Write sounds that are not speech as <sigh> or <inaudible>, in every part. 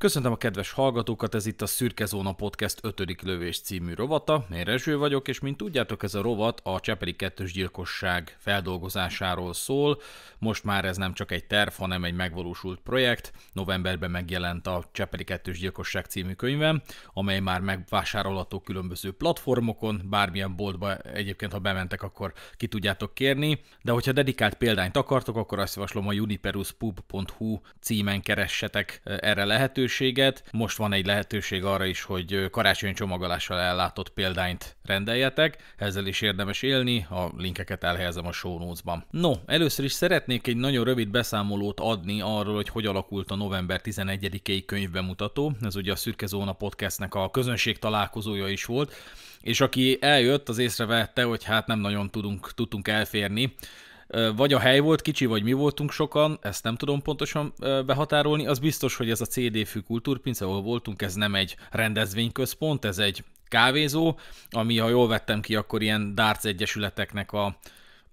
Köszöntöm a kedves hallgatókat, ez itt a Szürke Zóna Podcast 5. lövés című rovata. Én Rezső vagyok, és mint tudjátok, ez a rovat a Csepeli kettős gyilkosság feldolgozásáról szól. Most már ez nem csak egy terv, hanem egy megvalósult projekt. Novemberben megjelent a Csepeli kettős gyilkosság című könyvem, amely már megvásárolható különböző platformokon, bármilyen boltba egyébként, ha bementek, akkor ki tudjátok kérni. De hogyha dedikált példányt akartok, akkor azt javaslom a juniperus.pub.hu címen keressetek eh, erre lehetőséget lehetőséget. Most van egy lehetőség arra is, hogy karácsony csomagolással ellátott példányt rendeljetek. Ezzel is érdemes élni, a linkeket elhelyezem a show notes-ban. No, először is szeretnék egy nagyon rövid beszámolót adni arról, hogy hogy alakult a november 11-i könyvbemutató. Ez ugye a Szürke Zóna podcastnek a közönség találkozója is volt és aki eljött, az észrevette, hogy hát nem nagyon tudunk, tudtunk elférni vagy a hely volt kicsi, vagy mi voltunk sokan, ezt nem tudom pontosan behatárolni. Az biztos, hogy ez a CD-fű kultúrpince, ahol voltunk, ez nem egy rendezvényközpont, ez egy kávézó, ami, ha jól vettem ki, akkor ilyen darts egyesületeknek a,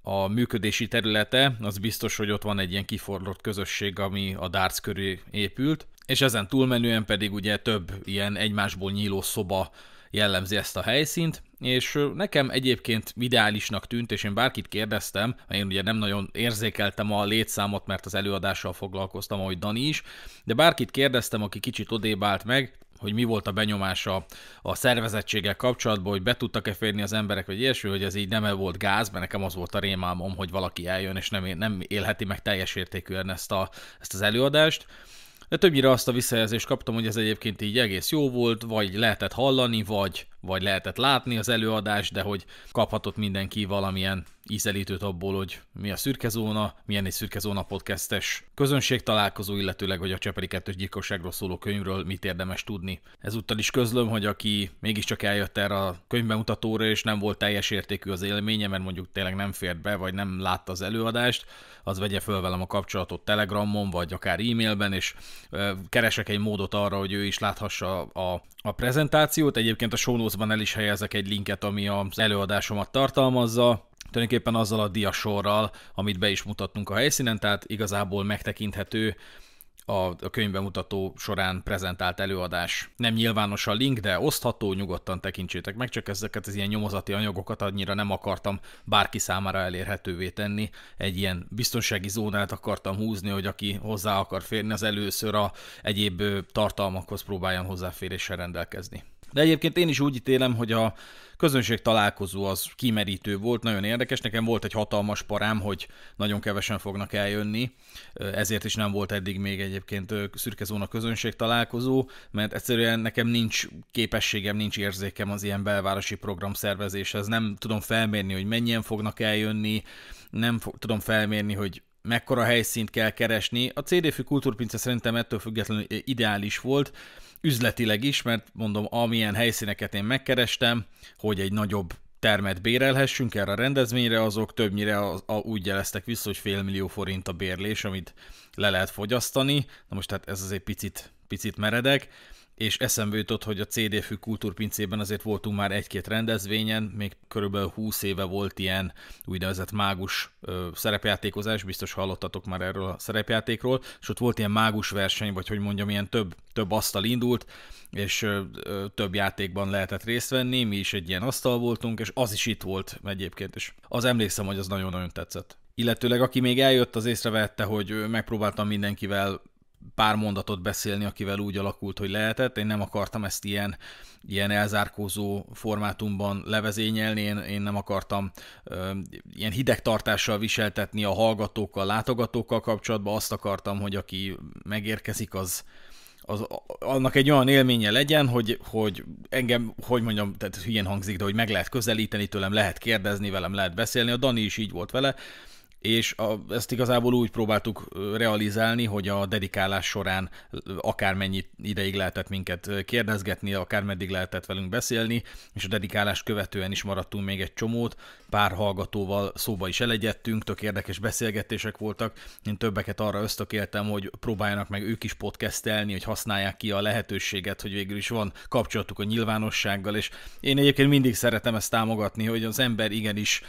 a működési területe, az biztos, hogy ott van egy ilyen kifordult közösség, ami a darts körül épült, és ezen túlmenően pedig ugye több ilyen egymásból nyíló szoba jellemzi ezt a helyszínt, és nekem egyébként ideálisnak tűnt, és én bárkit kérdeztem, mert én ugye nem nagyon érzékeltem a létszámot, mert az előadással foglalkoztam, ahogy Dani is, de bárkit kérdeztem, aki kicsit odébált meg, hogy mi volt a benyomása a szervezettséggel kapcsolatban, hogy be tudtak-e férni az emberek, vagy ilyesmi, hogy ez így nem -e volt gáz, mert nekem az volt a rémálmom, hogy valaki eljön, és nem, nem élheti meg teljes értékűen ezt, a, ezt az előadást. De többnyire azt a visszajelzést kaptam, hogy ez egyébként így egész jó volt, vagy lehetett hallani, vagy, vagy lehetett látni az előadást, de hogy kaphatott mindenki valamilyen ízelítőt abból, hogy mi a szürke zóna, milyen egy szürke zóna podcastes közönség találkozó, illetőleg, hogy a Cseperi kettős gyilkosságról szóló könyvről mit érdemes tudni. Ezúttal is közlöm, hogy aki mégiscsak eljött erre a könyvbemutatóra, és nem volt teljes értékű az élménye, mert mondjuk tényleg nem fért be, vagy nem látta az előadást, az vegye föl velem a kapcsolatot Telegramon, vagy akár e-mailben, és keresek egy módot arra, hogy ő is láthassa a, a prezentációt. Egyébként a show el is helyezek egy linket, ami az előadásomat tartalmazza, tulajdonképpen azzal a diasorral, amit be is mutattunk a helyszínen, tehát igazából megtekinthető a, könyvben mutató során prezentált előadás. Nem nyilvános a link, de osztható, nyugodtan tekintsétek meg, csak ezeket az ilyen nyomozati anyagokat annyira nem akartam bárki számára elérhetővé tenni. Egy ilyen biztonsági zónát akartam húzni, hogy aki hozzá akar férni, az először a egyéb tartalmakhoz próbáljon hozzáféréssel rendelkezni. De egyébként én is úgy ítélem, hogy a közönség találkozó az kimerítő volt, nagyon érdekes. Nekem volt egy hatalmas parám, hogy nagyon kevesen fognak eljönni, ezért is nem volt eddig még egyébként szürke zóna közönség találkozó, mert egyszerűen nekem nincs képességem, nincs érzékem az ilyen belvárosi program szervezéshez. Nem tudom felmérni, hogy mennyien fognak eljönni, nem fo- tudom felmérni, hogy mekkora helyszínt kell keresni. A CDF kultúrpince szerintem ettől függetlenül ideális volt, üzletileg is, mert mondom, amilyen helyszíneket én megkerestem, hogy egy nagyobb termet bérelhessünk erre a rendezvényre, azok többnyire a, a, úgy jeleztek vissza, hogy fél millió forint a bérlés, amit le lehet fogyasztani. Na most tehát ez azért picit, picit meredek, és eszembe jutott, hogy a CD-fű kultúrpincében azért voltunk már egy-két rendezvényen, még körülbelül 20 éve volt ilyen úgynevezett mágus ö, szerepjátékozás, biztos hallottatok már erről a szerepjátékról, és ott volt ilyen mágus verseny, vagy hogy mondjam, ilyen több, több asztal indult, és ö, ö, több játékban lehetett részt venni, mi is egy ilyen asztal voltunk, és az is itt volt egyébként, és az emlékszem, hogy az nagyon-nagyon tetszett illetőleg aki még eljött, az észrevette, hogy megpróbáltam mindenkivel pár mondatot beszélni, akivel úgy alakult, hogy lehetett. Én nem akartam ezt ilyen, ilyen elzárkózó formátumban levezényelni, én, én nem akartam ö, ilyen hidegtartással viseltetni a hallgatókkal, látogatókkal kapcsolatban. Azt akartam, hogy aki megérkezik, az, az, annak egy olyan élménye legyen, hogy, hogy engem, hogy mondjam, tehát hülyén hangzik, de hogy meg lehet közelíteni tőlem, lehet kérdezni velem, lehet beszélni. A Dani is így volt vele, és a, ezt igazából úgy próbáltuk realizálni, hogy a dedikálás során akármennyi ideig lehetett minket kérdezgetni, akármeddig lehetett velünk beszélni, és a dedikálás követően is maradtunk még egy csomót, pár hallgatóval szóba is elegyedtünk, tök érdekes beszélgetések voltak. Én többeket arra ösztökéltem, hogy próbáljanak meg ők is podcastelni, hogy használják ki a lehetőséget, hogy végül is van kapcsolatuk a nyilvánossággal, és én egyébként mindig szeretem ezt támogatni, hogy az ember igenis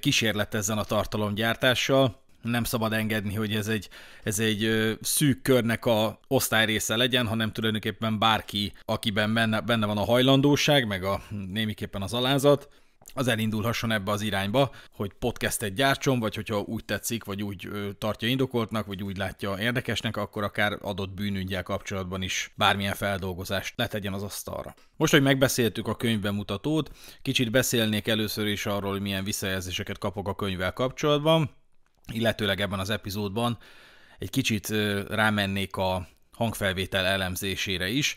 kísérletezzen a tartalomgyártással, nem szabad engedni, hogy ez egy, ez egy szűk körnek a osztály része legyen, hanem tulajdonképpen bárki, akiben benne, benne van a hajlandóság, meg a némiképpen az alázat, az elindulhasson ebbe az irányba, hogy podcastet gyártson, vagy hogyha úgy tetszik, vagy úgy tartja indokoltnak, vagy úgy látja érdekesnek, akkor akár adott bűnügyel kapcsolatban is bármilyen feldolgozást letegyen az asztalra. Most, hogy megbeszéltük a könyvbemutatót, kicsit beszélnék először is arról, hogy milyen visszajelzéseket kapok a könyvvel kapcsolatban, illetőleg ebben az epizódban egy kicsit rámennék a hangfelvétel elemzésére is.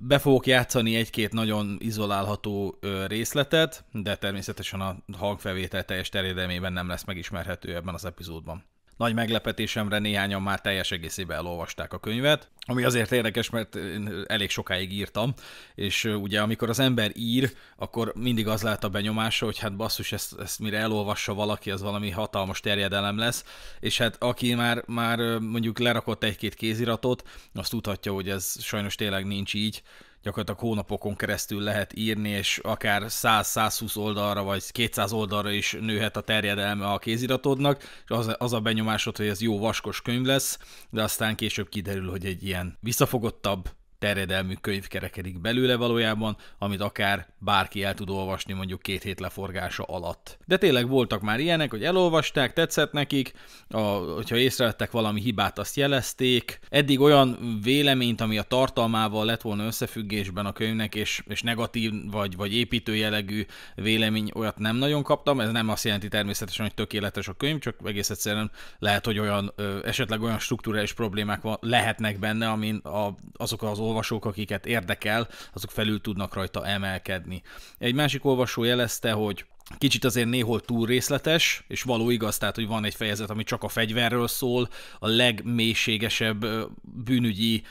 Be fogok játszani egy-két nagyon izolálható részletet, de természetesen a hangfelvétel teljes terjedelmében nem lesz megismerhető ebben az epizódban. Nagy meglepetésemre néhányan már teljes egészében elolvasták a könyvet, ami azért érdekes, mert én elég sokáig írtam, és ugye amikor az ember ír, akkor mindig az lehet a benyomása, hogy hát basszus, ezt, ezt mire elolvassa valaki, az valami hatalmas terjedelem lesz, és hát aki már, már mondjuk lerakott egy-két kéziratot, azt tudhatja, hogy ez sajnos tényleg nincs így, gyakorlatilag hónapokon keresztül lehet írni, és akár 100-120 oldalra, vagy 200 oldalra is nőhet a terjedelme a kéziratodnak, és az, az a benyomásod, hogy ez jó vaskos könyv lesz, de aztán később kiderül, hogy egy ilyen visszafogottabb, terjedelmű könyv kerekedik belőle valójában, amit akár bárki el tud olvasni mondjuk két hét leforgása alatt. De tényleg voltak már ilyenek, hogy elolvasták, tetszett nekik, a, hogyha észrevettek valami hibát, azt jelezték. Eddig olyan véleményt, ami a tartalmával lett volna összefüggésben a könyvnek, és, és negatív vagy, vagy építőjelegű vélemény, olyat nem nagyon kaptam. Ez nem azt jelenti természetesen, hogy tökéletes a könyv, csak egész egyszerűen lehet, hogy olyan, esetleg olyan struktúrális problémák van, lehetnek benne, amin a, azok az olvasók, akiket érdekel, azok felül tudnak rajta emelkedni. Egy másik olvasó jelezte, hogy Kicsit azért néhol túl részletes, és való igaz, tehát, hogy van egy fejezet, ami csak a fegyverről szól, a legmélységesebb bűnügyi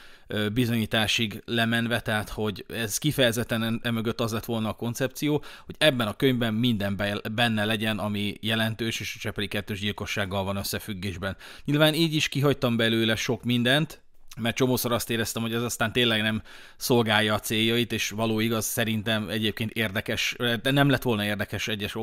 bizonyításig lemenve, tehát, hogy ez kifejezetten emögött az lett volna a koncepció, hogy ebben a könyvben minden benne legyen, ami jelentős, és a Csepeli kettős gyilkossággal van összefüggésben. Nyilván így is kihagytam belőle sok mindent, mert csomószor azt éreztem, hogy ez aztán tényleg nem szolgálja a céljait, és való igaz, szerintem egyébként érdekes, de nem lett volna érdekes egyes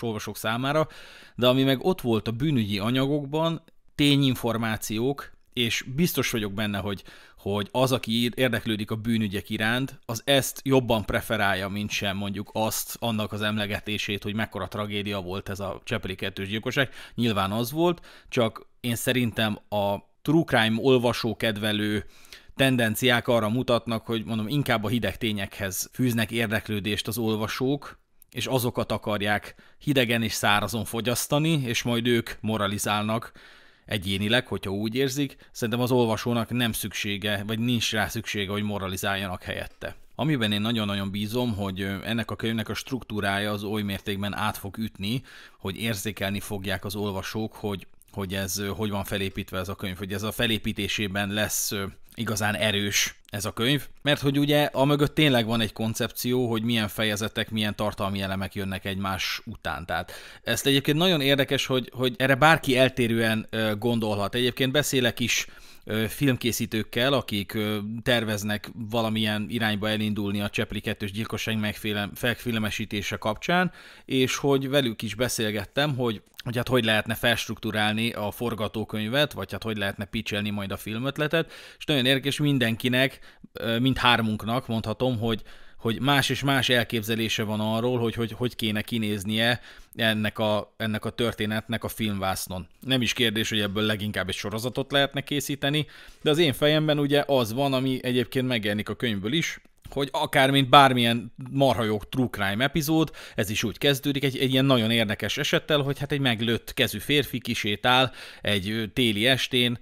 olvasók számára, de ami meg ott volt a bűnügyi anyagokban, tényinformációk, és biztos vagyok benne, hogy, hogy az, aki érdeklődik a bűnügyek iránt, az ezt jobban preferálja, mint sem mondjuk azt, annak az emlegetését, hogy mekkora tragédia volt ez a Csepeli kettős gyilkosság. Nyilván az volt, csak én szerintem a true crime kedvelő tendenciák arra mutatnak, hogy mondom, inkább a hideg tényekhez fűznek érdeklődést az olvasók, és azokat akarják hidegen és szárazon fogyasztani, és majd ők moralizálnak egyénileg, hogyha úgy érzik. Szerintem az olvasónak nem szüksége, vagy nincs rá szüksége, hogy moralizáljanak helyette. Amiben én nagyon-nagyon bízom, hogy ennek a könyvnek a struktúrája az oly mértékben át fog ütni, hogy érzékelni fogják az olvasók, hogy hogy ez hogy van felépítve ez a könyv, hogy ez a felépítésében lesz igazán erős ez a könyv, mert hogy ugye a mögött tényleg van egy koncepció, hogy milyen fejezetek, milyen tartalmi elemek jönnek egymás után. Tehát ezt egyébként nagyon érdekes, hogy, hogy erre bárki eltérően gondolhat. Egyébként beszélek is filmkészítőkkel, akik terveznek valamilyen irányba elindulni a Csepli 2-s gyilkosság megfilmesítése kapcsán, és hogy velük is beszélgettem, hogy hogy hát hogy lehetne felstruktúrálni a forgatókönyvet, vagy hát hogy lehetne picselni majd a filmötletet, és nagyon érdekes mindenkinek mind hármunknak mondhatom, hogy, hogy más és más elképzelése van arról, hogy hogy, hogy kéne kinéznie ennek a, ennek a történetnek a filmvásznon. Nem is kérdés, hogy ebből leginkább egy sorozatot lehetne készíteni, de az én fejemben ugye az van, ami egyébként megjelenik a könyvből is, hogy akár mint bármilyen marhajók true crime epizód, ez is úgy kezdődik, egy, egy ilyen nagyon érdekes esettel, hogy hát egy meglőtt kezű férfi kisétál egy téli estén,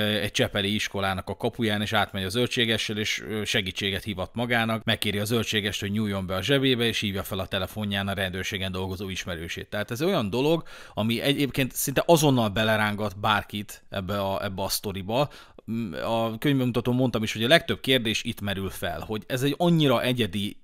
egy csepeli iskolának a kapuján, és átmegy a zöldségessel, és segítséget hivat magának, megkéri a zöldségest, hogy nyúljon be a zsebébe, és hívja fel a telefonján a rendőrségen dolgozó ismerősét. Tehát ez olyan dolog, ami egyébként szinte azonnal belerángat bárkit ebbe a, ebbe a sztoriba, a könyvbemutatón mondtam is, hogy a legtöbb kérdés itt merül fel, hogy ez egy annyira egyedi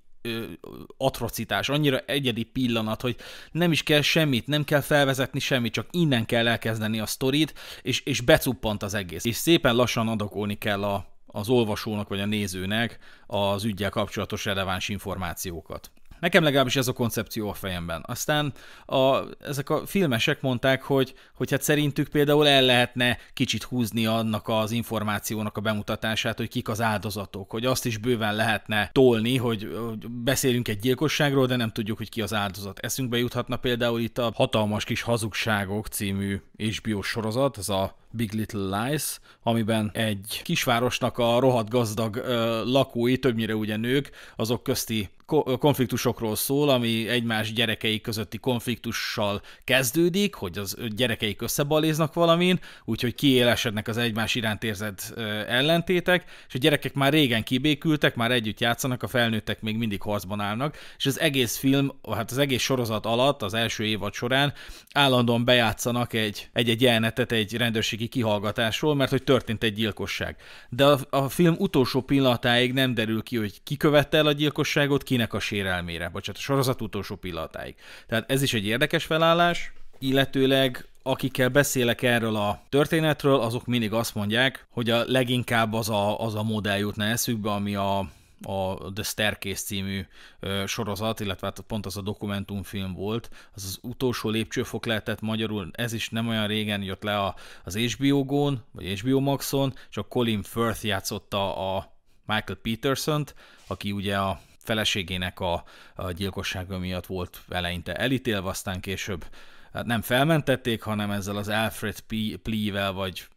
atrocitás, annyira egyedi pillanat, hogy nem is kell semmit, nem kell felvezetni semmit, csak innen kell elkezdeni a sztorit, és, és becuppant az egész. És szépen lassan adakolni kell a, az olvasónak vagy a nézőnek az ügyel kapcsolatos releváns információkat. Nekem legalábbis ez a koncepció a fejemben. Aztán a, ezek a filmesek mondták, hogy, hogy hát szerintük például el lehetne kicsit húzni annak az információnak a bemutatását, hogy kik az áldozatok, hogy azt is bőven lehetne tolni, hogy beszélünk egy gyilkosságról, de nem tudjuk, hogy ki az áldozat. Eszünkbe juthatna például itt a Hatalmas kis hazugságok című HBO sorozat, ez a Big Little Lies, amiben egy kisvárosnak a rohadt gazdag ö, lakói, többnyire ugye nők, azok közti konfliktusokról szól, ami egymás gyerekei közötti konfliktussal kezdődik, hogy az gyerekeik összebaléznak valamin, úgyhogy kiélesednek az egymás iránt érzett ellentétek, és a gyerekek már régen kibékültek, már együtt játszanak, a felnőttek még mindig harcban állnak, és az egész film, hát az egész sorozat alatt, az első évad során állandóan bejátszanak egy, egy-egy jelenetet egy rendőrségi kihallgatásról, mert hogy történt egy gyilkosság. De a, a film utolsó pillanatáig nem derül ki, hogy ki követte el a gyilkosságot, ki nek a sérelmére, bocsánat, a sorozat utolsó pillanatáig. Tehát ez is egy érdekes felállás, illetőleg akikkel beszélek erről a történetről, azok mindig azt mondják, hogy a leginkább az a, az a modell jutna eszükbe, ami a a The Staircase című ö, sorozat, illetve hát pont az a dokumentumfilm volt, az az utolsó lépcsőfok lehetett magyarul, ez is nem olyan régen jött le a, az HBO Gón, vagy HBO Maxon, csak Colin Firth játszotta a Michael Peterson-t, aki ugye a feleségének a, a gyilkossága miatt volt eleinte elítélve, aztán később hát nem felmentették, hanem ezzel az Alfred plee vel vagy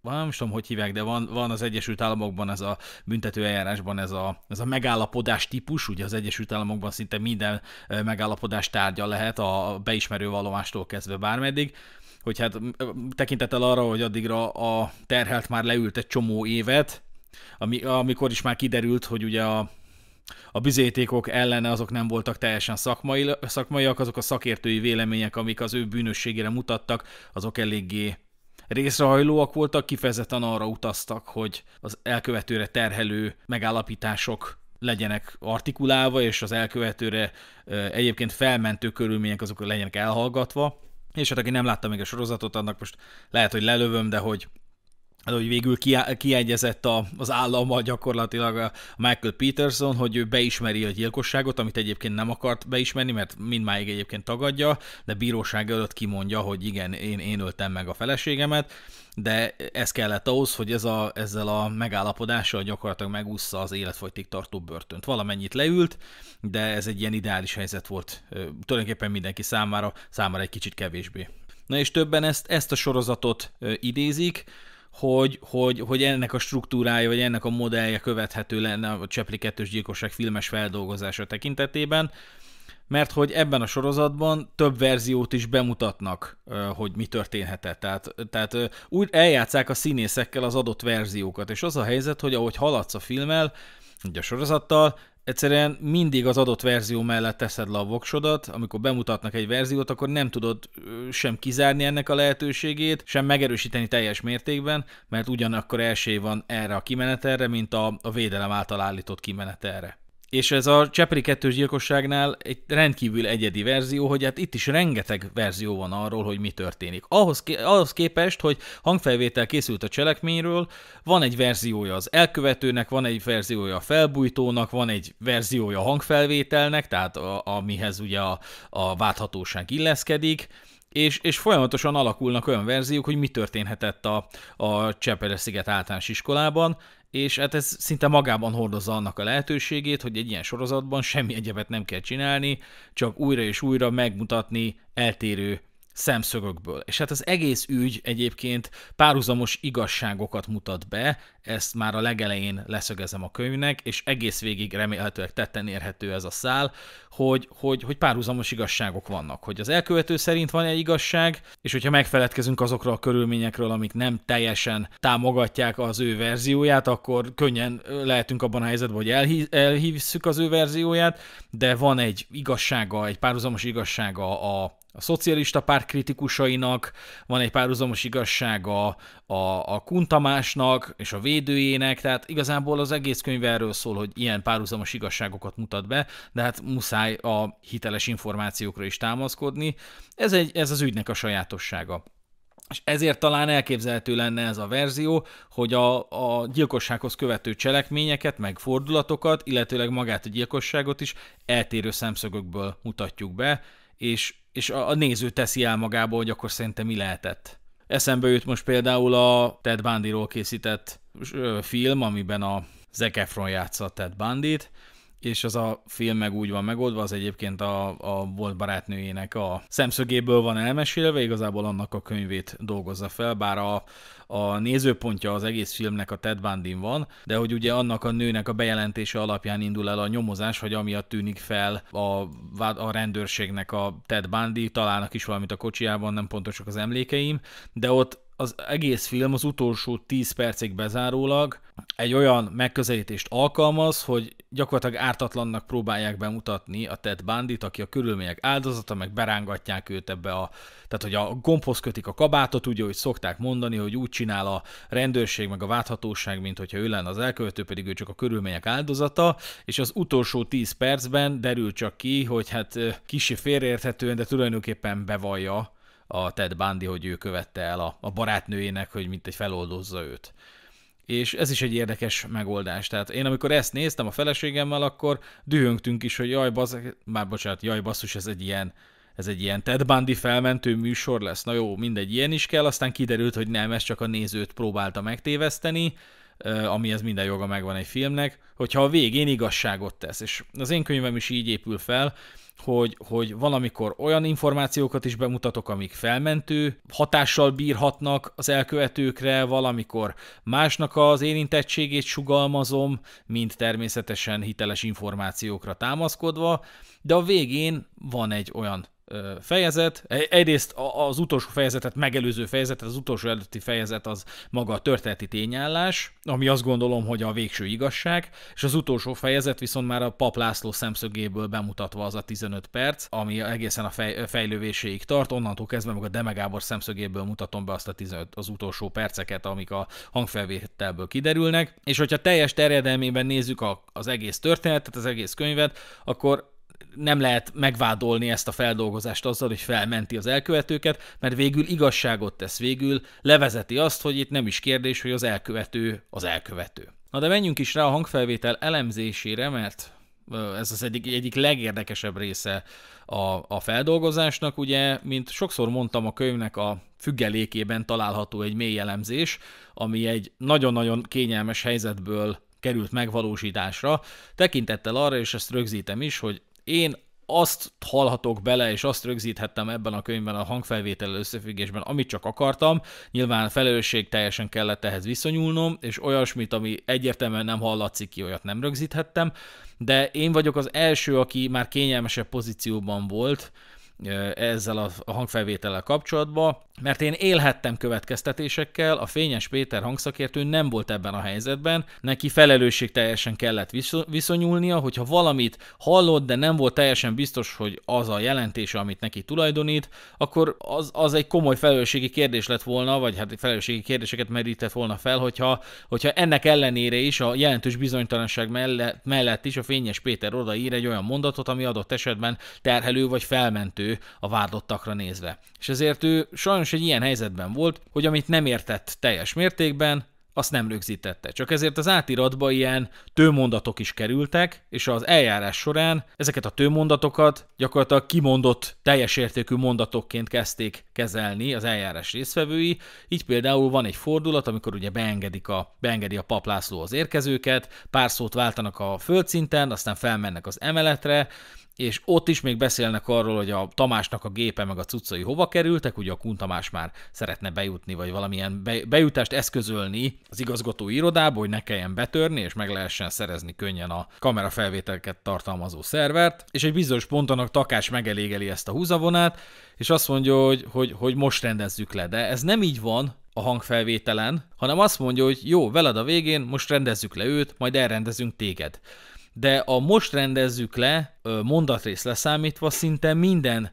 nem is tudom, hogy hívják, de van, van az Egyesült Államokban ez a büntető eljárásban ez a, ez a megállapodás típus, ugye az Egyesült Államokban szinte minden megállapodás tárgya lehet a beismerő vallomástól kezdve bármeddig, hogy hát tekintettel arra, hogy addigra a terhelt már leült egy csomó évet, ami, amikor is már kiderült, hogy ugye a, a bizétékok ellene azok nem voltak teljesen szakmai, szakmaiak, azok a szakértői vélemények, amik az ő bűnösségére mutattak, azok eléggé részrehajlóak voltak, kifejezetten arra utaztak, hogy az elkövetőre terhelő megállapítások legyenek artikulálva, és az elkövetőre egyébként felmentő körülmények azok legyenek elhallgatva. És hát aki nem látta még a sorozatot, annak most lehet, hogy lelövöm, de hogy Hát, hogy végül kiegyezett a, az állama gyakorlatilag a Michael Peterson, hogy ő beismeri a gyilkosságot, amit egyébként nem akart beismerni, mert mindmáig egyébként tagadja, de bíróság előtt kimondja, hogy igen, én, én öltem meg a feleségemet, de ez kellett ahhoz, hogy ez a, ezzel a megállapodással gyakorlatilag megúszza az életfogytig tartó börtönt. Valamennyit leült, de ez egy ilyen ideális helyzet volt tulajdonképpen mindenki számára, számára egy kicsit kevésbé. Na és többen ezt, ezt a sorozatot idézik, hogy, hogy, hogy ennek a struktúrája, vagy ennek a modellje követhető lenne a Csepli kettős gyilkosság filmes feldolgozása tekintetében, mert hogy ebben a sorozatban több verziót is bemutatnak, hogy mi történhetett. Tehát, tehát úgy eljátszák a színészekkel az adott verziókat, és az a helyzet, hogy ahogy haladsz a filmmel, ugye a sorozattal, egyszerűen mindig az adott verzió mellett teszed le a voksodat, amikor bemutatnak egy verziót, akkor nem tudod sem kizárni ennek a lehetőségét, sem megerősíteni teljes mértékben, mert ugyanakkor esély van erre a kimenetelre, mint a, a védelem által állított kimenetelre és ez a Csepeli kettős gyilkosságnál egy rendkívül egyedi verzió, hogy hát itt is rengeteg verzió van arról, hogy mi történik. Ahhoz, ké- ahhoz képest, hogy hangfelvétel készült a cselekményről, van egy verziója az elkövetőnek, van egy verziója a felbújtónak, van egy verziója a hangfelvételnek, tehát a, amihez ugye a, a válthatóság illeszkedik, és, és folyamatosan alakulnak olyan verziók, hogy mi történhetett a, a Csepele-sziget általános iskolában, és hát ez szinte magában hordozza annak a lehetőségét, hogy egy ilyen sorozatban semmi egyebet nem kell csinálni, csak újra és újra megmutatni eltérő szemszögökből. És hát az egész ügy egyébként párhuzamos igazságokat mutat be, ezt már a legelején leszögezem a könyvnek, és egész végig remélhetőleg tetten érhető ez a szál, hogy, hogy, hogy párhuzamos igazságok vannak, hogy az elkövető szerint van egy igazság, és hogyha megfeledkezünk azokra a körülményekről, amik nem teljesen támogatják az ő verzióját, akkor könnyen lehetünk abban a helyzetben, hogy elhí- elhívszük az ő verzióját, de van egy igazsága, egy párhuzamos igazsága a a szocialista párt kritikusainak, van egy párhuzamos igazsága a, a Kuntamásnak és a védőjének, tehát igazából az egész könyv erről szól, hogy ilyen párhuzamos igazságokat mutat be, de hát muszáj a hiteles információkra is támaszkodni. Ez, egy, ez az ügynek a sajátossága. És ezért talán elképzelhető lenne ez a verzió, hogy a, a gyilkossághoz követő cselekményeket, meg fordulatokat, illetőleg magát a gyilkosságot is eltérő szemszögökből mutatjuk be, és, és a, a néző teszi el magából, hogy akkor szerintem mi lehetett. Eszembe jut most például a Ted Bundy-ról készített film, amiben a Zac Efron játsza Ted Bundy-t, és az a film meg úgy van megoldva, az egyébként a, a volt barátnőjének a szemszögéből van elmesélve, igazából annak a könyvét dolgozza fel, bár a, a nézőpontja az egész filmnek a Ted bundy van, de hogy ugye annak a nőnek a bejelentése alapján indul el a nyomozás, hogy amiatt tűnik fel a, a rendőrségnek a Ted Bundy, találnak is valamit a kocsiában, nem pontosak az emlékeim, de ott az egész film az utolsó 10 percig bezárólag egy olyan megközelítést alkalmaz, hogy gyakorlatilag ártatlannak próbálják bemutatni a Ted Bandit, aki a körülmények áldozata, meg berángatják őt ebbe a... Tehát, hogy a gombhoz kötik a kabátot, ugye, hogy szokták mondani, hogy úgy csinál a rendőrség, meg a válthatóság, mint hogyha ő lenne az elkövető, pedig ő csak a körülmények áldozata, és az utolsó 10 percben derül csak ki, hogy hát kicsi félreérthetően, de tulajdonképpen bevallja, a Ted Bundy, hogy ő követte el a, a barátnőjének, hogy mint egy feloldozza őt. És ez is egy érdekes megoldás. Tehát én amikor ezt néztem a feleségemmel, akkor dühöngtünk is, hogy jaj, bazz, már bocsánat, jaj, basszus, ez egy ilyen ez egy ilyen Ted Bundy felmentő műsor lesz. Na jó, mindegy, ilyen is kell, aztán kiderült, hogy nem, ez csak a nézőt próbálta megtéveszteni, ez minden joga megvan egy filmnek, hogyha a végén igazságot tesz. És az én könyvem is így épül fel, hogy, hogy valamikor olyan információkat is bemutatok, amik felmentő hatással bírhatnak az elkövetőkre, valamikor másnak az érintettségét sugalmazom, mint természetesen hiteles információkra támaszkodva, de a végén van egy olyan fejezet. E-, egyrészt az utolsó fejezetet megelőző fejezetet, az utolsó előtti fejezet az maga a történeti tényállás, ami azt gondolom, hogy a végső igazság, és az utolsó fejezet viszont már a Pap László szemszögéből bemutatva az a 15 perc, ami egészen a fej, fejlővéséig tart, onnantól kezdve meg a Demegábor szemszögéből mutatom be azt a 15, az utolsó perceket, amik a hangfelvételből kiderülnek, és hogyha teljes terjedelmében nézzük a, az egész történetet, az egész könyvet, akkor nem lehet megvádolni ezt a feldolgozást azzal, hogy felmenti az elkövetőket, mert végül igazságot tesz, végül levezeti azt, hogy itt nem is kérdés, hogy az elkövető az elkövető. Na de menjünk is rá a hangfelvétel elemzésére, mert ez az egyik, egyik legérdekesebb része a, a feldolgozásnak. Ugye, mint sokszor mondtam, a könyvnek a függelékében található egy mély elemzés, ami egy nagyon-nagyon kényelmes helyzetből került megvalósításra, tekintettel arra, és ezt rögzítem is, hogy én azt hallhatok bele, és azt rögzíthettem ebben a könyvben a hangfelvétel összefüggésben, amit csak akartam. Nyilván felelősség teljesen kellett ehhez viszonyulnom, és olyasmit, ami egyértelműen nem hallatszik ki, olyat nem rögzíthettem. De én vagyok az első, aki már kényelmesebb pozícióban volt, ezzel a hangfelvétellel kapcsolatban, mert én élhettem következtetésekkel, a Fényes Péter hangszakértő nem volt ebben a helyzetben, neki felelősség teljesen kellett viszonyulnia, hogyha valamit hallott, de nem volt teljesen biztos, hogy az a jelentése, amit neki tulajdonít, akkor az, az egy komoly felelősségi kérdés lett volna, vagy hát felelősségi kérdéseket merített volna fel, hogyha, hogyha ennek ellenére is, a jelentős bizonytalanság mellett, mellett is a Fényes Péter odaír egy olyan mondatot, ami adott esetben terhelő vagy felmentő a vádottakra nézve. És ezért ő sajnos egy ilyen helyzetben volt, hogy amit nem értett teljes mértékben, azt nem rögzítette. Csak ezért az átiratba ilyen tőmondatok is kerültek, és az eljárás során ezeket a tőmondatokat gyakorlatilag kimondott teljes értékű mondatokként kezdték kezelni az eljárás részvevői. Így például van egy fordulat, amikor ugye beengedik a, beengedi a paplászló az érkezőket, pár szót váltanak a földszinten, aztán felmennek az emeletre, és ott is még beszélnek arról, hogy a Tamásnak a gépe meg a cuccai hova kerültek, ugye a Kun Tamás már szeretne bejutni, vagy valamilyen bejutást eszközölni az igazgató irodába, hogy ne kelljen betörni, és meg lehessen szerezni könnyen a kamerafelvételeket tartalmazó szervert, és egy bizonyos ponton a Takás megelégeli ezt a húzavonát, és azt mondja, hogy, hogy, hogy most rendezzük le, de ez nem így van, a hangfelvételen, hanem azt mondja, hogy jó, veled a végén, most rendezzük le őt, majd elrendezünk téged de a most rendezzük le mondatrész leszámítva szinte minden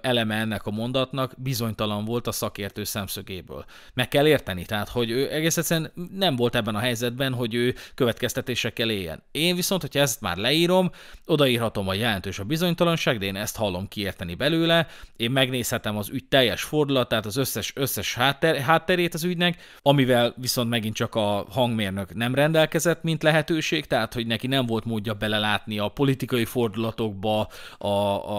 eleme ennek a mondatnak bizonytalan volt a szakértő szemszögéből. Meg kell érteni, tehát, hogy ő egész egyszerűen nem volt ebben a helyzetben, hogy ő következtetésekkel éljen. Én viszont, hogyha ezt már leírom, odaírhatom, a jelentős a bizonytalanság, de én ezt hallom kiérteni belőle, én megnézhetem az ügy teljes fordulatát, az összes, összes hátter, hátterét az ügynek, amivel viszont megint csak a hangmérnök nem rendelkezett, mint lehetőség, tehát, hogy neki nem volt módja belelátni a politikai fordulatokba, a,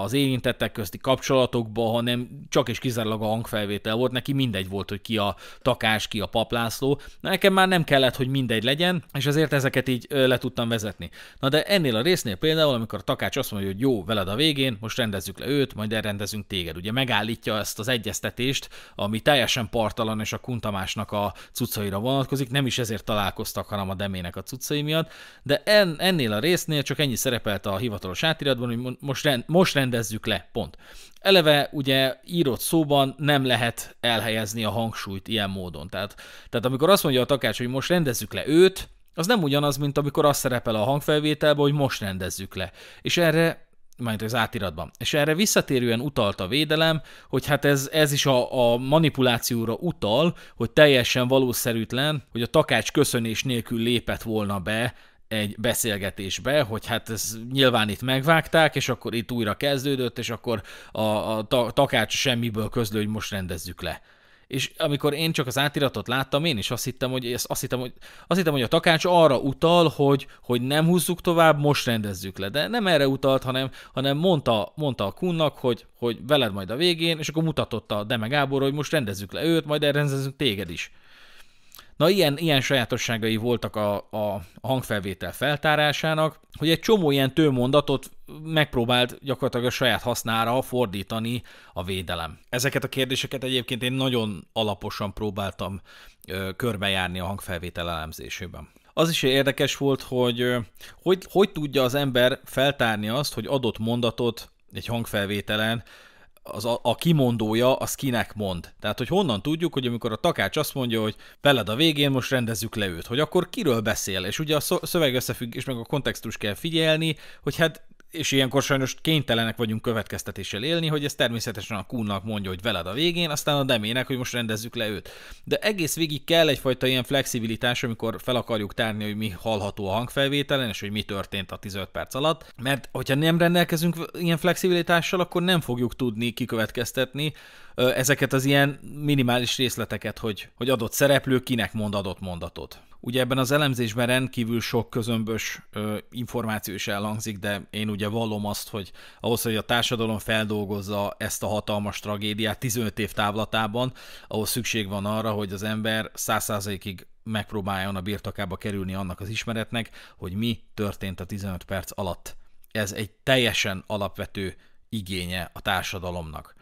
az érintettek közti kapcsolatokba, hanem csak és kizárólag a hangfelvétel volt, neki mindegy volt, hogy ki a takás, ki a paplászló. Na, nekem már nem kellett, hogy mindegy legyen, és azért ezeket így le tudtam vezetni. Na de ennél a résznél például, amikor a takács azt mondja, hogy jó, veled a végén, most rendezzük le őt, majd elrendezünk téged. Ugye megállítja ezt az egyeztetést, ami teljesen partalan és a Kuntamásnak a cuccaira vonatkozik, nem is ezért találkoztak, hanem a Demének a cuccai miatt, de en, ennél a résznél csak ennyi szerepelt a hivatalos átiratban, hogy most, rend, most rendezzük le, pont. Eleve ugye írott szóban nem lehet elhelyezni a hangsúlyt ilyen módon. Tehát, tehát amikor azt mondja a takács, hogy most rendezzük le őt, az nem ugyanaz, mint amikor azt szerepel a hangfelvételben, hogy most rendezzük le. És erre majd az átiratban. És erre visszatérően utalt a védelem, hogy hát ez, ez is a, a manipulációra utal, hogy teljesen valószerűtlen, hogy a takács köszönés nélkül lépett volna be egy beszélgetésbe, hogy hát ez nyilván itt megvágták, és akkor itt újra kezdődött, és akkor a, a ta, takács semmiből közlő, hogy most rendezzük le. És amikor én csak az átiratot láttam, én is azt hittem, hogy, azt hittem, hogy, azt hittem, hogy a takács arra utal, hogy, hogy nem húzzuk tovább, most rendezzük le. De nem erre utalt, hanem, hanem mondta, mondta a kunnak, hogy, hogy veled majd a végén, és akkor mutatotta Deme Gábor, hogy most rendezzük le őt, majd elrendezzük téged is. Na ilyen, ilyen sajátosságai voltak a, a hangfelvétel feltárásának, hogy egy csomó ilyen tőmondatot megpróbált gyakorlatilag a saját hasznára fordítani a védelem. Ezeket a kérdéseket egyébként én nagyon alaposan próbáltam ö, körbejárni a hangfelvétel elemzésében. Az is érdekes volt, hogy, hogy hogy tudja az ember feltárni azt, hogy adott mondatot egy hangfelvételen az a, a kimondója az kinek mond. Tehát, hogy honnan tudjuk, hogy amikor a takács azt mondja, hogy veled a végén most rendezzük le őt, hogy akkor kiről beszél, és ugye a szöveg összefüggés meg a kontextus kell figyelni, hogy hát és ilyenkor sajnos kénytelenek vagyunk következtetéssel élni, hogy ez természetesen a Kunnak mondja, hogy veled a végén, aztán a Demének, hogy most rendezzük le őt. De egész végig kell egyfajta ilyen flexibilitás, amikor fel akarjuk tárni, hogy mi hallható a hangfelvételen, és hogy mi történt a 15 perc alatt, mert hogyha nem rendelkezünk ilyen flexibilitással, akkor nem fogjuk tudni kikövetkeztetni, ezeket az ilyen minimális részleteket, hogy, hogy adott szereplő kinek mond adott mondatot. Ugye ebben az elemzésben rendkívül sok közömbös ö, információ is elhangzik, de én ugye vallom azt, hogy ahhoz, hogy a társadalom feldolgozza ezt a hatalmas tragédiát 15 év távlatában, ahhoz szükség van arra, hogy az ember 100%-ig megpróbáljon a birtokába kerülni annak az ismeretnek, hogy mi történt a 15 perc alatt. Ez egy teljesen alapvető igénye a társadalomnak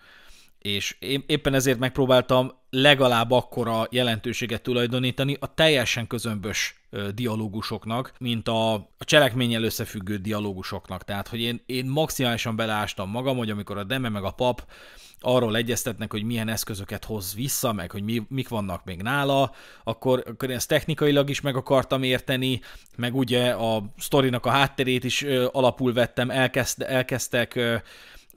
és én éppen ezért megpróbáltam legalább akkora jelentőséget tulajdonítani a teljesen közömbös dialógusoknak, mint a, a cselekménnyel összefüggő dialógusoknak. Tehát, hogy én, én maximálisan beleástam magam, hogy amikor a Deme meg a pap arról egyeztetnek, hogy milyen eszközöket hoz vissza, meg hogy mi, mik vannak még nála, akkor, akkor én ezt technikailag is meg akartam érteni, meg ugye a sztorinak a hátterét is ö, alapul vettem, elkezd, elkezdtek ö,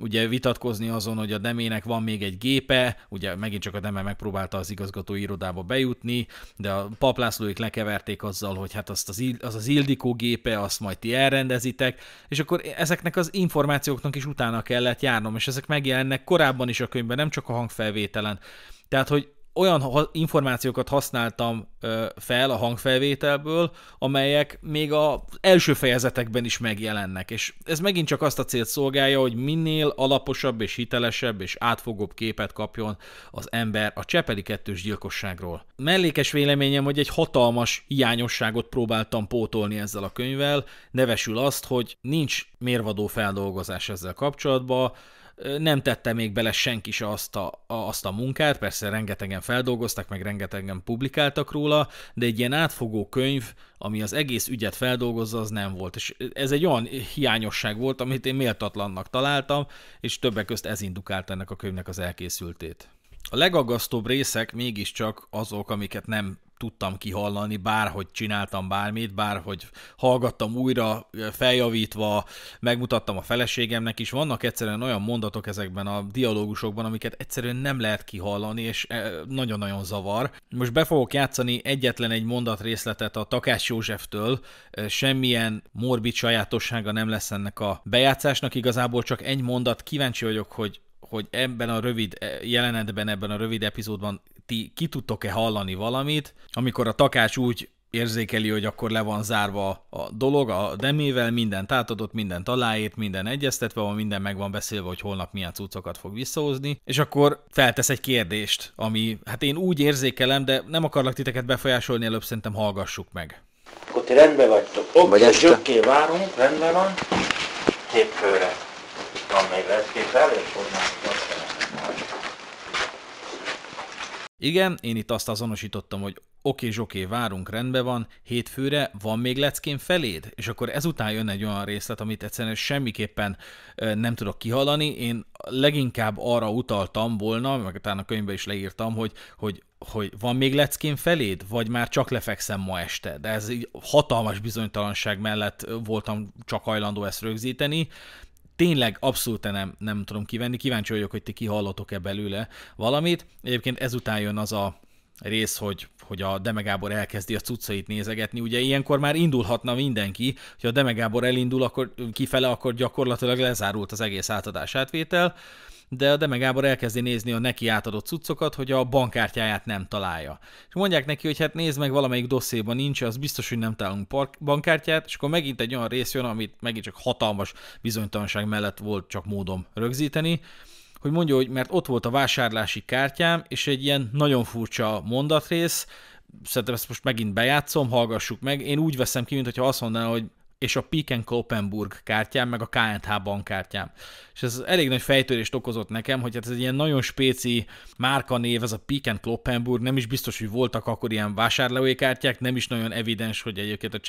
ugye vitatkozni azon, hogy a Demének van még egy gépe, ugye megint csak a Deme megpróbálta az igazgató irodába bejutni, de a paplászlóik lekeverték azzal, hogy hát azt az, az az Ildikó gépe, azt majd ti elrendezitek, és akkor ezeknek az információknak is utána kellett járnom, és ezek megjelennek korábban is a könyvben, nem csak a hangfelvételen. Tehát, hogy olyan információkat használtam fel a hangfelvételből, amelyek még az első fejezetekben is megjelennek, és ez megint csak azt a célt szolgálja, hogy minél alaposabb és hitelesebb és átfogóbb képet kapjon az ember a Csepeli kettős gyilkosságról. Mellékes véleményem, hogy egy hatalmas hiányosságot próbáltam pótolni ezzel a könyvvel, nevesül azt, hogy nincs mérvadó feldolgozás ezzel kapcsolatban, nem tette még bele senki se azt a, a, azt a munkát, persze rengetegen feldolgoztak, meg rengetegen publikáltak róla, de egy ilyen átfogó könyv, ami az egész ügyet feldolgozza, az nem volt. És ez egy olyan hiányosság volt, amit én méltatlannak találtam, és többek közt ez indukált ennek a könyvnek az elkészültét. A legaggasztóbb részek mégiscsak azok, amiket nem tudtam kihallani, bárhogy csináltam bármit, bárhogy hallgattam újra, feljavítva, megmutattam a feleségemnek is. Vannak egyszerűen olyan mondatok ezekben a dialógusokban, amiket egyszerűen nem lehet kihallani, és e, nagyon-nagyon zavar. Most be fogok játszani egyetlen egy mondat részletet a Takás Józseftől, e, semmilyen morbid sajátossága nem lesz ennek a bejátszásnak, igazából csak egy mondat, kíváncsi vagyok, hogy hogy ebben a rövid e, jelenetben, ebben a rövid epizódban ti ki tudtok-e hallani valamit, amikor a takács úgy érzékeli, hogy akkor le van zárva a dolog, a demével mindent átadott, mindent aláért, minden egyeztetve van, minden meg van beszélve, hogy holnap milyen cuccokat fog visszahozni, és akkor feltesz egy kérdést, ami, hát én úgy érzékelem, de nem akarlak titeket befolyásolni, előbb szerintem hallgassuk meg. Akkor ti rendben vagytok. Oké, Vagy és oké, várunk, rendben van. Két főre. Van még lesz képzelés? hogy Igen, én itt azt azonosítottam, hogy oké, zsoké, várunk, rendben van, hétfőre van még leckén feléd? És akkor ezután jön egy olyan részlet, amit egyszerűen semmiképpen nem tudok kihalani. Én leginkább arra utaltam volna, meg utána a könyvben is leírtam, hogy, hogy hogy van még leckén feléd, vagy már csak lefekszem ma este. De ez így hatalmas bizonytalanság mellett voltam csak hajlandó ezt rögzíteni, tényleg abszolút nem, nem tudom kivenni. Kíváncsi vagyok, hogy ti kihallotok-e belőle valamit. Egyébként ezután jön az a rész, hogy, hogy a Demegábor elkezdi a cuccait nézegetni. Ugye ilyenkor már indulhatna mindenki, hogy a Demegábor elindul akkor kifele, akkor gyakorlatilag lezárult az egész átadás átvétel de a Deme Gábor elkezdi nézni a neki átadott cuccokat, hogy a bankkártyáját nem találja. És mondják neki, hogy hát nézd meg, valamelyik dosszéban nincs, az biztos, hogy nem találunk bankkártyát, és akkor megint egy olyan rész jön, amit megint csak hatalmas bizonytalanság mellett volt csak módom rögzíteni, hogy mondja, hogy mert ott volt a vásárlási kártyám, és egy ilyen nagyon furcsa mondatrész, szerintem ezt most megint bejátszom, hallgassuk meg. Én úgy veszem ki, mintha azt mondaná, hogy és a Piken Kopenburg kártyám, meg a KNH bankkártyám. És ez elég nagy fejtörést okozott nekem, hogy hát ez egy ilyen nagyon spéci márkanév, ez a Piken Kopenburg nem is biztos, hogy voltak akkor ilyen vásárlói kártyák, nem is nagyon evidens, hogy egyébként a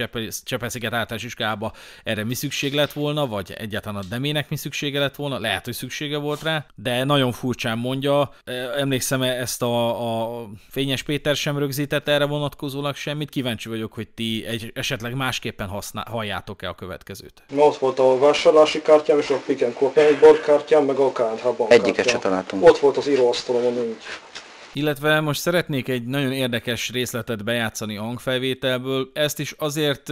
Csepesziget általános iskába erre mi szükség lett volna, vagy egyáltalán a demének mi szüksége lett volna, lehet, hogy szüksége volt rá, de nagyon furcsán mondja, e, emlékszem e, ezt a, a Fényes Péter sem rögzített erre vonatkozólag semmit, kíváncsi vagyok, hogy ti egy, esetleg másképpen használ, hallját Látok-e a következőt? Ott volt a vásárlási kártyám, és a Pick Piken Copenhagen kártyám, meg a KNH bankkártyám. Egyiket se találtunk. Ott volt az íróasztalomon, nincs. Illetve most szeretnék egy nagyon érdekes részletet bejátszani a hangfelvételből. Ezt is azért,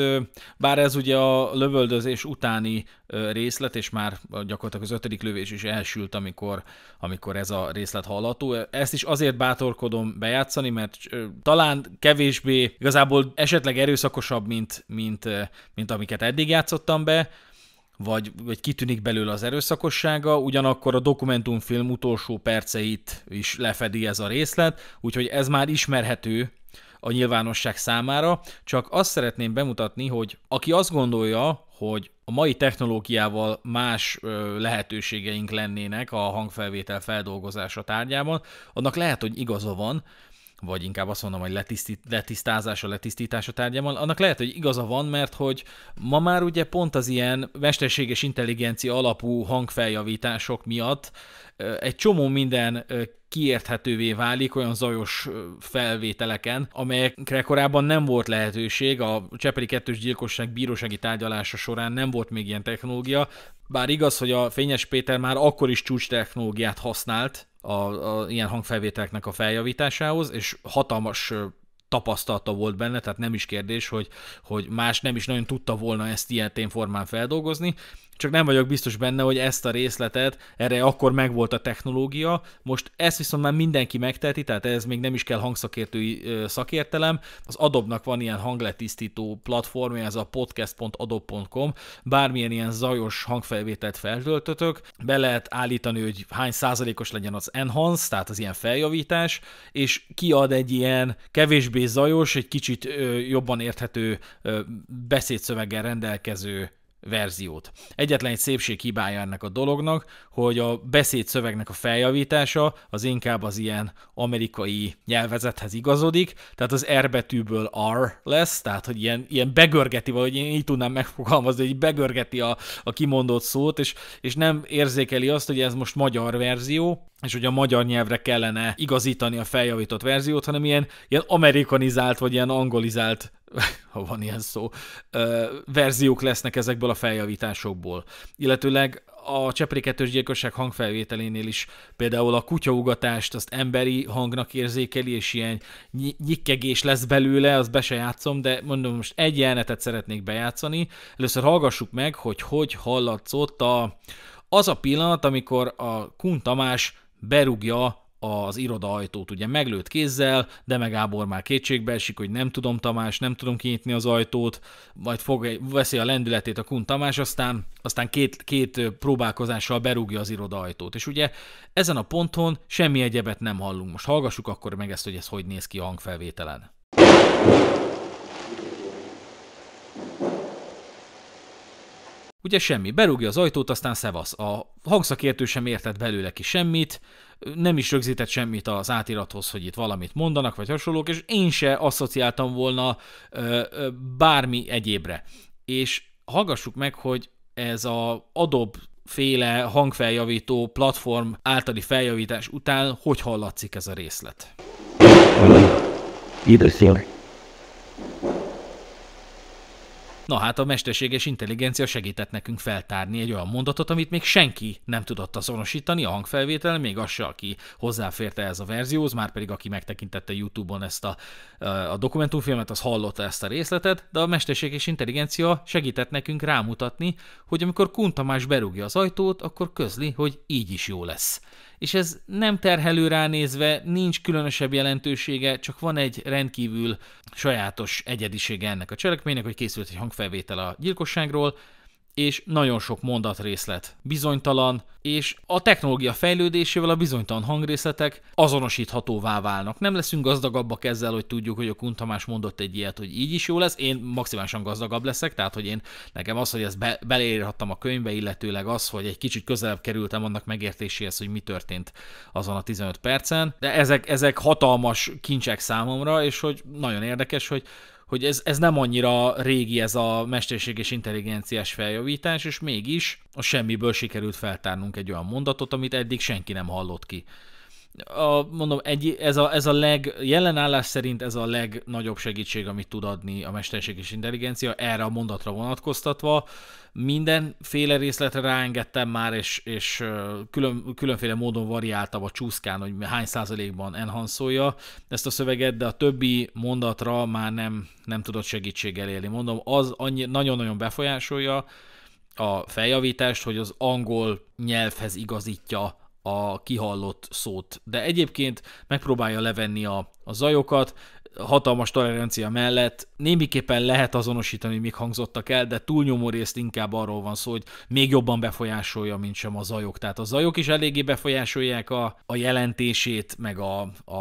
bár ez ugye a lövöldözés utáni részlet, és már gyakorlatilag az ötödik lövés is elsült, amikor, amikor ez a részlet hallható. Ezt is azért bátorkodom bejátszani, mert talán kevésbé, igazából esetleg erőszakosabb, mint, mint, mint amiket eddig játszottam be, vagy, vagy kitűnik belőle az erőszakossága, ugyanakkor a dokumentumfilm utolsó perceit is lefedi ez a részlet, úgyhogy ez már ismerhető a nyilvánosság számára, csak azt szeretném bemutatni, hogy aki azt gondolja, hogy a mai technológiával más lehetőségeink lennének a hangfelvétel feldolgozása tárgyában, annak lehet, hogy igaza van, vagy inkább azt mondom, hogy letisztít, letisztázása, letisztítása tárgyamal, annak lehet, hogy igaza van, mert hogy ma már ugye pont az ilyen mesterséges intelligencia alapú hangfeljavítások miatt egy csomó minden kiérthetővé válik olyan zajos felvételeken, amelyekre korábban nem volt lehetőség, a Csepeli kettős gyilkosság bírósági tárgyalása során nem volt még ilyen technológia, bár igaz, hogy a Fényes Péter már akkor is csúcs technológiát használt, a, a, ilyen hangfelvételeknek a feljavításához, és hatalmas tapasztalata volt benne, tehát nem is kérdés, hogy, hogy más nem is nagyon tudta volna ezt ilyen formán feldolgozni, csak nem vagyok biztos benne, hogy ezt a részletet, erre akkor megvolt a technológia, most ezt viszont már mindenki megteheti, tehát ez még nem is kell hangszakértői szakértelem, az Adobe-nak van ilyen hangletisztító platformja, ez a podcast.adobe.com, bármilyen ilyen zajos hangfelvételt feltöltötök, be lehet állítani, hogy hány százalékos legyen az enhance, tehát az ilyen feljavítás, és kiad egy ilyen kevésbé zajos, egy kicsit jobban érthető beszédszöveggel rendelkező verziót. Egyetlen egy szépség hibája ennek a dolognak, hogy a beszéd szövegnek a feljavítása az inkább az ilyen amerikai nyelvezethez igazodik, tehát az R betűből R lesz, tehát hogy ilyen, ilyen begörgeti, vagy én így tudnám megfogalmazni, hogy begörgeti a, a kimondott szót, és, és nem érzékeli azt, hogy ez most magyar verzió, és hogy a magyar nyelvre kellene igazítani a feljavított verziót, hanem ilyen, ilyen amerikanizált vagy ilyen angolizált <laughs> ha van ilyen szó, verziók lesznek ezekből a feljavításokból. Illetőleg a Csepré gyilkosság hangfelvételénél is például a kutyaugatást azt emberi hangnak érzékeli, és ilyen nyikkegés lesz belőle, azt be se játszom, de mondom, most egy jelenetet szeretnék bejátszani. Először hallgassuk meg, hogy hogy hallatszott a, az a pillanat, amikor a Kun Tamás berúgja az iroda ajtót ugye meglőtt kézzel, de meg Ábor már kétségbe esik, hogy nem tudom Tamás, nem tudom kinyitni az ajtót, majd fog, veszi a lendületét a Kun Tamás, aztán, aztán két, két próbálkozással berúgja az iroda ajtót. És ugye ezen a ponton semmi egyebet nem hallunk. Most hallgassuk akkor meg ezt, hogy ez hogy néz ki a hangfelvételen. Ugye semmi, berúgja az ajtót, aztán szevasz. A hangszakértő sem értett belőle ki semmit, nem is rögzített semmit az átirathoz, hogy itt valamit mondanak, vagy hasonlók, és én se asszociáltam volna ö, ö, bármi egyébre. És hallgassuk meg, hogy ez a Adobe féle hangfeljavító platform általi feljavítás után hogy hallatszik ez a részlet. Ide szél. Na hát a mesterséges intelligencia segített nekünk feltárni egy olyan mondatot, amit még senki nem tudott azonosítani a hangfelvétel, még az se, aki hozzáférte ez a verzióhoz, már pedig aki megtekintette YouTube-on ezt a, eh, a dokumentumfilmet, az hallotta ezt a részletet, de a mesterséges intelligencia segített nekünk rámutatni, hogy amikor Kun Tamás berúgja az ajtót, akkor közli, hogy így is jó lesz és ez nem terhelő ránézve, nincs különösebb jelentősége, csak van egy rendkívül sajátos egyedisége ennek a cselekménynek, hogy készült egy hangfelvétel a gyilkosságról, és nagyon sok mondatrészlet bizonytalan, és a technológia fejlődésével a bizonytalan hangrészletek azonosíthatóvá válnak. Nem leszünk gazdagabbak ezzel, hogy tudjuk, hogy a Kun Tamás mondott egy ilyet, hogy így is jó lesz. Én maximálisan gazdagabb leszek, tehát hogy én nekem az, hogy ezt be, beleírhattam a könyvbe, illetőleg az, hogy egy kicsit közelebb kerültem annak megértéséhez, hogy mi történt azon a 15 percen. De ezek, ezek hatalmas kincsek számomra, és hogy nagyon érdekes, hogy hogy ez, ez nem annyira régi ez a mesterség és intelligenciás feljavítás, és mégis a semmiből sikerült feltárnunk egy olyan mondatot, amit eddig senki nem hallott ki a, mondom, egy, ez, a, ez a leg, jelenállás szerint ez a legnagyobb segítség, amit tud adni a és intelligencia, erre a mondatra vonatkoztatva. Mindenféle részletre ráengedtem már, és, és külön, különféle módon variáltam a csúszkán, hogy hány százalékban enhanszolja ezt a szöveget, de a többi mondatra már nem, nem tudott segítséggel élni. Mondom, az annyi, nagyon-nagyon befolyásolja a feljavítást, hogy az angol nyelvhez igazítja a kihallott szót. De egyébként megpróbálja levenni a, a zajokat, hatalmas tolerancia mellett némiképpen lehet azonosítani, hogy mik hangzottak el, de túlnyomó részt inkább arról van szó, hogy még jobban befolyásolja, mint sem a zajok. Tehát a zajok is eléggé befolyásolják a, a jelentését, meg a, a,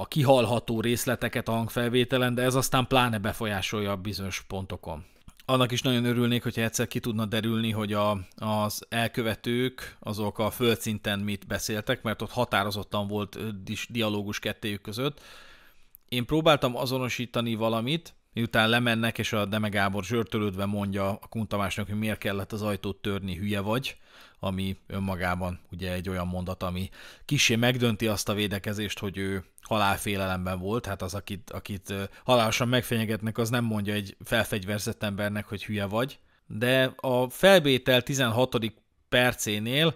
a kihalható részleteket a hangfelvételen, de ez aztán pláne befolyásolja bizonyos pontokon annak is nagyon örülnék, hogyha egyszer ki tudna derülni, hogy a, az elkövetők azok a földszinten mit beszéltek, mert ott határozottan volt dialógus kettéjük között. Én próbáltam azonosítani valamit, miután lemennek, és a Deme Gábor zsörtölődve mondja a Kuntamásnak, hogy miért kellett az ajtót törni, hülye vagy, ami önmagában ugye egy olyan mondat, ami kisé megdönti azt a védekezést, hogy ő halálfélelemben volt, hát az, akit, akit halálosan megfenyegetnek, az nem mondja egy felfegyverzett embernek, hogy hülye vagy, de a felvétel 16. percénél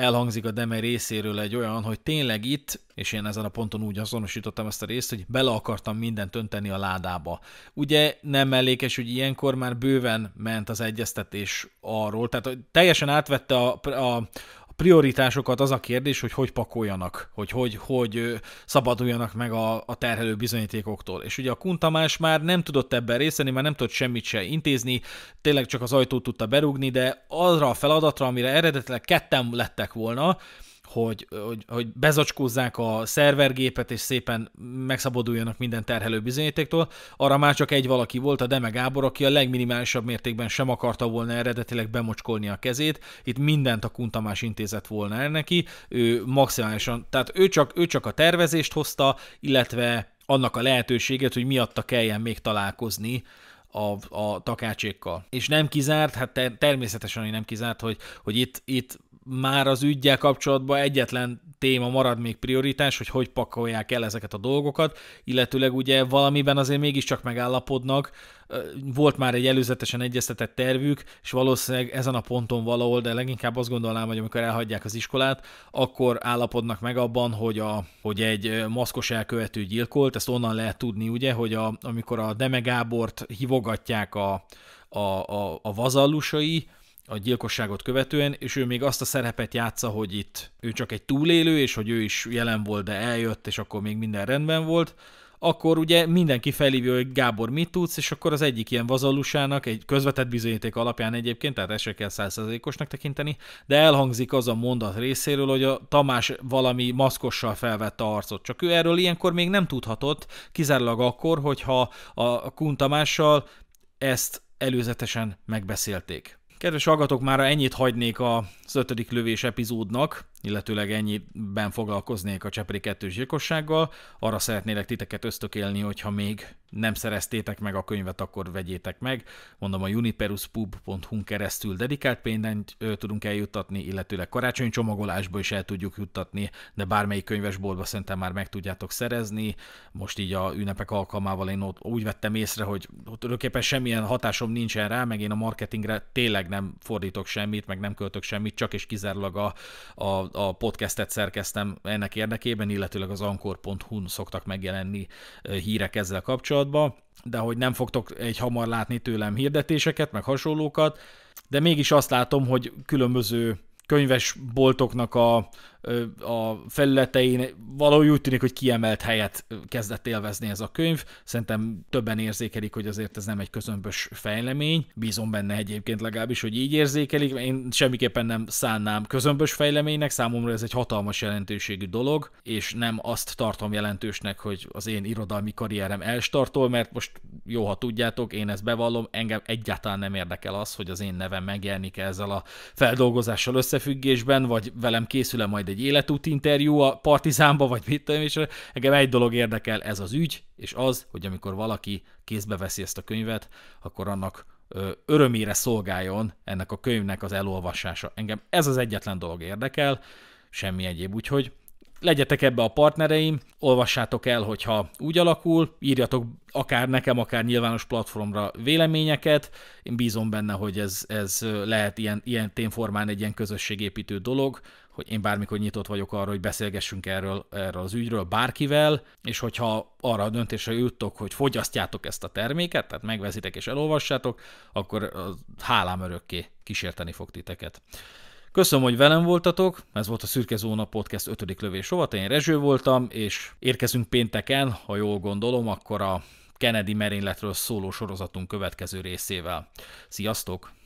elhangzik a Deme részéről egy olyan, hogy tényleg itt, és én ezen a ponton úgy azonosítottam ezt a részt, hogy bele akartam mindent önteni a ládába. Ugye nem mellékes, hogy ilyenkor már bőven ment az egyeztetés arról, tehát teljesen átvette a, a, prioritásokat az a kérdés, hogy hogy pakoljanak, hogy hogy, hogy szabaduljanak meg a, a terhelő bizonyítékoktól. És ugye a Kuntamás már nem tudott ebben részeni, már nem tudott semmit se intézni, tényleg csak az ajtót tudta berúgni, de arra a feladatra, amire eredetileg ketten lettek volna, hogy, hogy, hogy bezacskózzák a szervergépet, és szépen megszabaduljanak minden terhelő bizonyítéktól, arra már csak egy valaki volt, a Deme Gábor, aki a legminimálisabb mértékben sem akarta volna eredetileg bemocskolni a kezét, itt mindent a Kuntamás intézett volna el neki, ő maximálisan, tehát ő csak, ő csak a tervezést hozta, illetve annak a lehetőséget, hogy miatta kelljen még találkozni a, a takácsékkal. És nem kizárt, hát ter- természetesen nem kizárt, hogy, hogy itt, itt már az ügyjel kapcsolatban egyetlen téma marad még prioritás, hogy hogy pakolják el ezeket a dolgokat, illetőleg ugye valamiben azért mégiscsak megállapodnak, volt már egy előzetesen egyeztetett tervük, és valószínűleg ezen a ponton valahol, de leginkább azt gondolnám, hogy amikor elhagyják az iskolát, akkor állapodnak meg abban, hogy, a, hogy egy maszkos elkövető gyilkolt, ezt onnan lehet tudni ugye, hogy a, amikor a Deme Gábort hívogatják a, a, a, a vazallusai, a gyilkosságot követően, és ő még azt a szerepet játsza, hogy itt ő csak egy túlélő, és hogy ő is jelen volt, de eljött, és akkor még minden rendben volt, akkor ugye mindenki felhívja, hogy Gábor mit tudsz, és akkor az egyik ilyen vazalusának, egy közvetett bizonyíték alapján egyébként, tehát ezt se kell százszerzékosnak tekinteni, de elhangzik az a mondat részéről, hogy a Tamás valami maszkossal felvette arcot. Csak ő erről ilyenkor még nem tudhatott, kizárólag akkor, hogyha a Kun Tamással ezt előzetesen megbeszélték. Kedves hallgatók, már ennyit hagynék az ötödik lövés epizódnak illetőleg ennyiben foglalkoznék a Csepri 2 gyilkossággal. Arra szeretnélek titeket ösztökélni, hogyha még nem szereztétek meg a könyvet, akkor vegyétek meg. Mondom, a juniperuspub.hu keresztül dedikált pénzen tudunk eljuttatni, illetőleg csomagolásba is el tudjuk juttatni, de bármelyik könyvesboltba szerintem már meg tudjátok szerezni. Most így a ünnepek alkalmával én ott úgy vettem észre, hogy tulajdonképpen semmilyen hatásom nincsen rá, meg én a marketingre tényleg nem fordítok semmit, meg nem költök semmit, csak és kizárólag a, a a podcastet szerkeztem ennek érdekében, illetőleg az ankorhu szoktak megjelenni hírek ezzel kapcsolatban, de hogy nem fogtok egy hamar látni tőlem hirdetéseket, meg hasonlókat, de mégis azt látom, hogy különböző könyves boltoknak a, a felületein valahogy úgy tűnik, hogy kiemelt helyet kezdett élvezni ez a könyv. Szerintem többen érzékelik, hogy azért ez nem egy közömbös fejlemény. Bízom benne egyébként legalábbis, hogy így érzékelik. Én semmiképpen nem szánnám közömbös fejleménynek, számomra ez egy hatalmas jelentőségű dolog, és nem azt tartom jelentősnek, hogy az én irodalmi karrierem elstartol, mert most jó, ha tudjátok, én ezt bevallom, engem egyáltalán nem érdekel az, hogy az én nevem megjelenik ezzel a feldolgozással össze összefüggésben, vagy velem készül majd egy életút interjú a Partizánba, vagy mit tudom, és engem egy dolog érdekel, ez az ügy, és az, hogy amikor valaki kézbe veszi ezt a könyvet, akkor annak örömére szolgáljon ennek a könyvnek az elolvasása. Engem ez az egyetlen dolog érdekel, semmi egyéb, úgyhogy legyetek ebbe a partnereim, olvassátok el, hogyha úgy alakul, írjatok akár nekem, akár nyilvános platformra véleményeket. Én bízom benne, hogy ez, ez lehet ilyen, ilyen témformán egy ilyen közösségépítő dolog, hogy én bármikor nyitott vagyok arra, hogy beszélgessünk erről, erről az ügyről bárkivel, és hogyha arra a döntésre juttok, hogy fogyasztjátok ezt a terméket, tehát megveszitek és elolvassátok, akkor hálám örökké kísérteni fog titeket. Köszönöm, hogy velem voltatok, ez volt a Szürke Zóna Podcast 5. lövés óvat, én Rezső voltam, és érkezünk pénteken, ha jól gondolom, akkor a Kennedy merényletről szóló sorozatunk következő részével. Sziasztok!